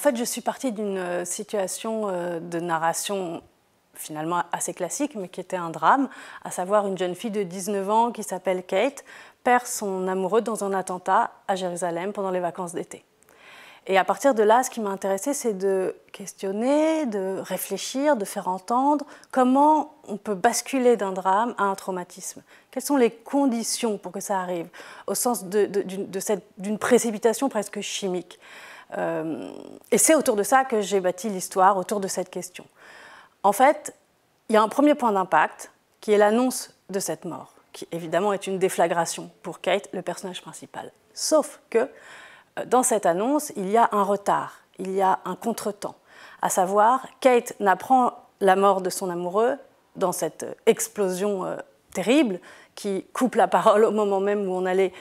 En fait, je suis partie d'une euh, situation euh, de narration finalement assez classique, mais qui était un drame, à savoir une jeune fille de 19 ans qui s'appelle Kate perd son amoureux dans un attentat à Jérusalem pendant les vacances d'été. Et à partir de là, ce qui m'a intéressé, c'est de questionner, de réfléchir, de faire entendre comment on peut basculer d'un drame à un traumatisme. Quelles sont les conditions pour que ça arrive, au sens d'une précipitation presque chimique. Euh, et c'est autour de ça que j'ai bâti l'histoire, autour de cette question. En fait, il y a un premier point d'impact qui est l'annonce de cette mort, qui évidemment est une déflagration pour Kate, le personnage principal. Sauf que euh, dans cette annonce, il y a un retard, il y a un contretemps, à savoir Kate n'apprend la mort de son amoureux dans cette euh, explosion terrible qui coupe la parole au moment même où on allait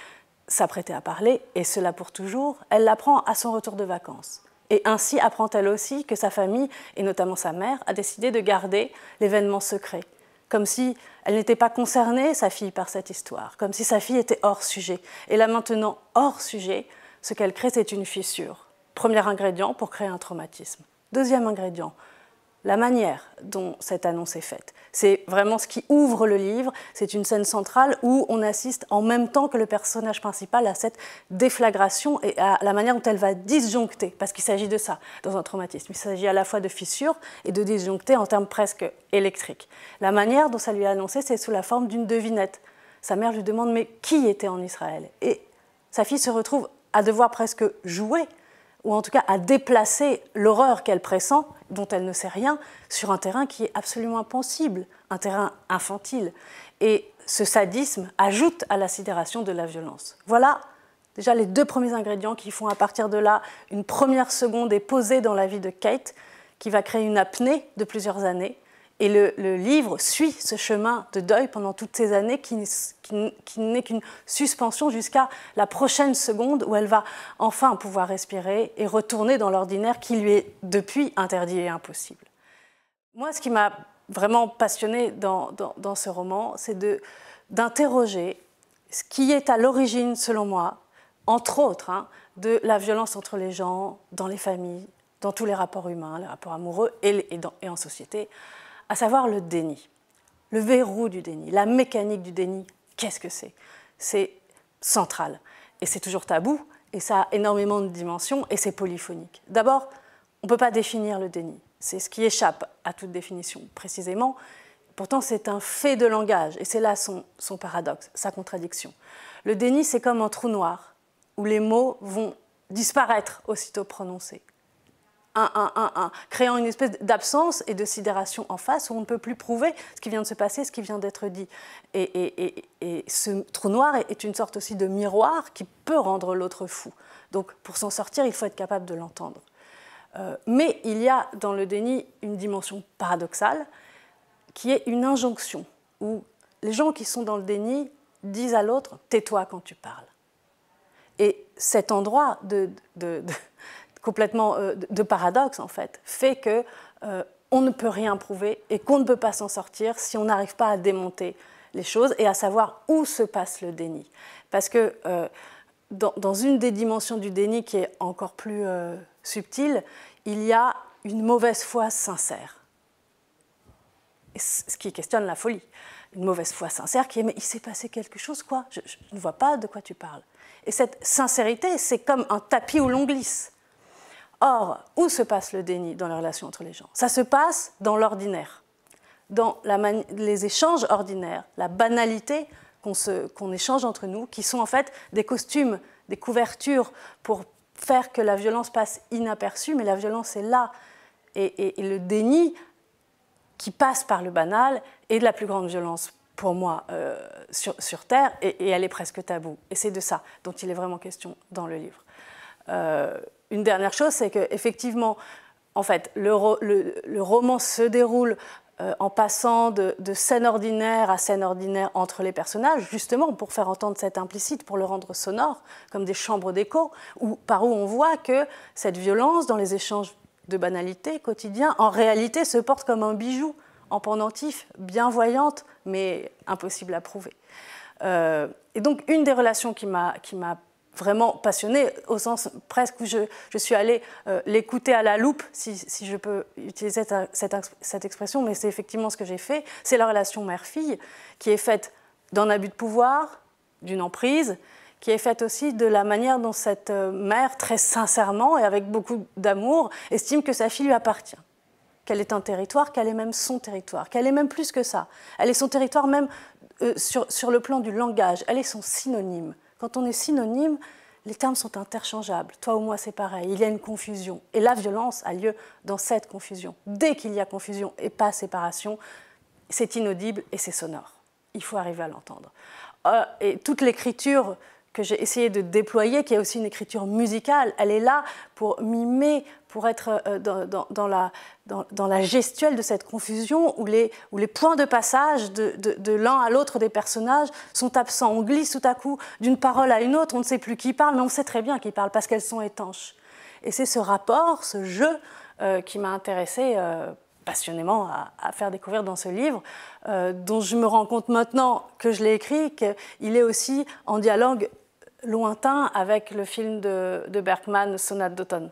s'apprêtait à parler, et cela pour toujours, elle l'apprend à son retour de vacances. Et ainsi apprend-elle aussi que sa famille, et notamment sa mère, a décidé de garder l'événement secret, comme si elle n'était pas concernée, sa fille, par cette histoire, comme si sa fille était hors sujet. Et là maintenant, hors sujet, ce qu'elle crée, c'est une fissure. Premier ingrédient pour créer un traumatisme. Deuxième ingrédient, la manière dont cette annonce est faite. C'est vraiment ce qui ouvre le livre, c'est une scène centrale où on assiste en même temps que le personnage principal à cette déflagration et à la manière dont elle va disjoncter, parce qu'il s'agit de ça dans un traumatisme, il s'agit à la fois de fissures et de disjoncter en termes presque électriques. La manière dont ça lui est annoncé, c'est sous la forme d'une devinette. Sa mère lui demande mais qui était en Israël Et sa fille se retrouve à devoir presque jouer ou en tout cas à déplacer l'horreur qu'elle pressent, dont elle ne sait rien, sur un terrain qui est absolument impensible, un terrain infantile. Et ce sadisme ajoute à la sidération de la violence. Voilà déjà les deux premiers ingrédients qui font à partir de là une première seconde est posée dans la vie de Kate, qui va créer une apnée de plusieurs années, et le, livre suit ce chemin de deuil pendant toutes ces années qui, n'est qu'une suspension jusqu'à la prochaine seconde où elle va enfin pouvoir respirer et retourner dans l'ordinaire qui lui est depuis interdit et impossible. Moi, ce qui m'a vraiment passionné dans, ce roman, c'est d'interroger ce qui est à l'origine, selon moi, entre autres, hein, de la violence entre les gens, dans les familles, dans tous les rapports humains, les rapports amoureux et en société à savoir le déni, le verrou du déni, la mécanique du déni. Qu'est-ce que c'est C'est central. Et c'est toujours tabou, et ça a énormément de dimensions, et c'est polyphonique. D'abord, on ne peut pas définir le déni. C'est ce qui échappe à toute définition, précisément. Pourtant, c'est un fait de langage, et c'est là son, son, paradoxe, sa contradiction. Le déni, c'est comme un trou noir, où les mots vont disparaître aussitôt prononcés. 1, 1, créant une espèce d'absence et de sidération en face où on ne peut plus prouver ce qui vient de se passer, ce qui vient d'être dit. Et, ce trou noir est une sorte aussi de miroir qui peut rendre l'autre fou. Donc pour s'en sortir, il faut être capable de l'entendre. Euh, mais il y a dans le déni une dimension paradoxale qui est une injonction où les gens qui sont dans le déni disent à l'autre tais-toi quand tu parles. Et cet endroit de complètement euh, de paradoxe en fait, fait que euh, on ne peut rien prouver et qu'on ne peut pas s'en sortir si on n'arrive pas à démonter les choses et à savoir où se passe le déni. Parce que euh, dans, une des dimensions du déni qui est encore plus subtile, il y a une mauvaise foi sincère. ce qui questionne la folie. Une mauvaise foi sincère qui est mais il s'est passé quelque chose quoi je ne vois pas de quoi tu parles. Et cette sincérité, c'est comme un tapis où l'on glisse. Or, où se passe le déni dans les relations entre les gens Ça se passe dans l'ordinaire, dans les échanges ordinaires, la banalité qu'on échange entre nous, qui sont en fait des costumes, des couvertures pour faire que la violence passe inaperçue, mais la violence est là. Et, le déni qui passe par le banal est de la plus grande violence pour moi euh, sur, Terre, et, elle est presque taboue. Et c'est de ça dont il est vraiment question dans le livre. Euh, une dernière chose, c'est qu'effectivement, en fait, le, roman se déroule euh, en passant de, scène ordinaire à scène ordinaire entre les personnages, justement pour faire entendre cet implicite, pour le rendre sonore, comme des chambres d'écho, par où on voit que cette violence dans les échanges de banalité quotidiens, en réalité, se porte comme un bijou en pendentif, bien voyante, mais impossible à prouver. Euh, et donc, une des relations qui m'a vraiment passionnée, au sens presque où je, suis allée euh, l'écouter à la loupe, si, je peux utiliser cette, expression, mais c'est effectivement ce que j'ai fait. C'est la relation mère-fille qui est faite d'un abus de pouvoir, d'une emprise, qui est faite aussi de la manière dont cette euh, mère, très sincèrement et avec beaucoup d'amour, estime que sa fille lui appartient qu'elle est un territoire, qu'elle est même son territoire, qu'elle est même plus que ça. Elle est son territoire même euh, sur le plan du langage, elle est son synonyme. Quand on est synonyme, les termes sont interchangeables. Toi ou moi, c'est pareil. Il y a une confusion. Et la violence a lieu dans cette confusion. Dès qu'il y a confusion et pas séparation, c'est inaudible et c'est sonore. Il faut arriver à l'entendre. Euh, et toute l'écriture que j'ai essayé de déployer, qui est aussi une écriture musicale. Elle est là pour mimer, pour être euh, dans, la, dans la, gestuelle de cette confusion où les, les points de passage de, l'un à l'autre des personnages sont absents. On glisse tout à coup d'une parole à une autre, on ne sait plus qui parle, mais on sait très bien qui parle parce qu'elles sont étanches. Et c'est ce rapport, ce jeu euh, qui m'a intéressée euh, passionnément à, faire découvrir dans ce livre, dont je me rends compte maintenant que je l'ai écrit, qu'il est aussi en dialogue lointain avec le film de, de Bergman, Sonate d'automne.